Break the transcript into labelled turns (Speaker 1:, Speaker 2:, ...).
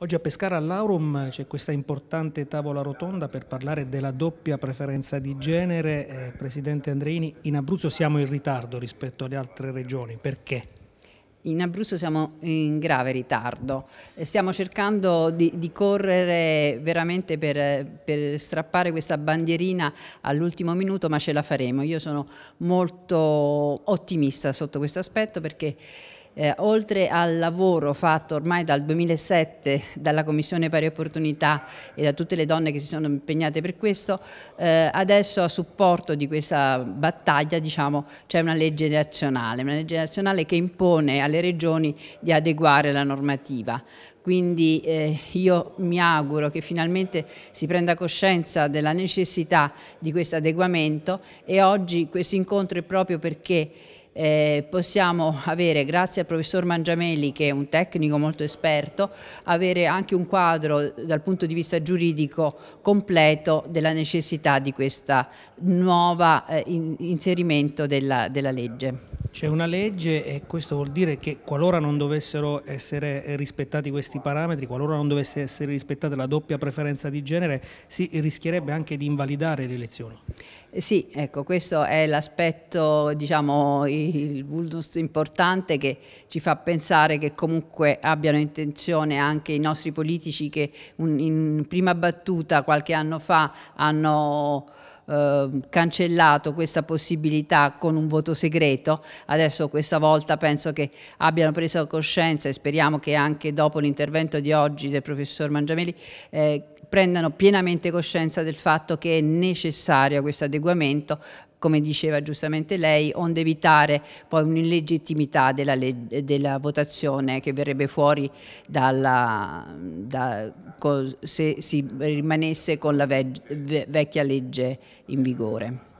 Speaker 1: Oggi a Pescara all'Aurum c'è questa importante tavola rotonda per parlare della doppia preferenza di genere. Eh, Presidente Andreini, in Abruzzo siamo in ritardo rispetto alle altre regioni, perché?
Speaker 2: In Abruzzo siamo in grave ritardo, eh, stiamo cercando di, di correre veramente per, per, strappare questa bandierina all'ultimo minuto, ma ce la faremo. Io sono molto ottimista sotto questo aspetto perché eh, oltre al lavoro fatto ormai dal 2007 dalla Commissione Pari Opportunità e da tutte le donne che si sono impegnate per questo, eh, adesso a supporto di questa battaglia diciamo, c'è una legge nazionale, una legge nazionale che impone alle regioni di adeguare la normativa quindi eh, io mi auguro che finalmente si prenda coscienza della necessità di questo adeguamento e oggi questo incontro è proprio perché eh, possiamo avere, grazie al professor Mangiamelli che è un tecnico molto esperto, avere anche un quadro dal punto di vista giuridico completo della necessità di questo nuovo eh, in, inserimento della, della legge. C'è una
Speaker 1: legge e questo vuol dire che qualora non dovessero essere rispettati questi parametri, qualora non dovesse essere rispettata la doppia preferenza di genere, si rischierebbe anche di invalidare le elezioni.
Speaker 2: Eh, sì, ecco, questo è l'aspetto, diciamo, il vulnus importante che ci fa pensare che comunque abbiano intenzione anche i nostri politici che in prima battuta qualche anno fa hanno eh, cancellato questa possibilità con un voto segreto, adesso questa volta penso che abbiano preso coscienza e speriamo che anche dopo l'intervento di oggi del professor Mangiameli eh, prendano pienamente coscienza del fatto che è necessario questo adeguamento come diceva giustamente lei, onde evitare poi un'illegittimità della, della, votazione che verrebbe fuori dalla, da, se si rimanesse con la vecchia legge in vigore.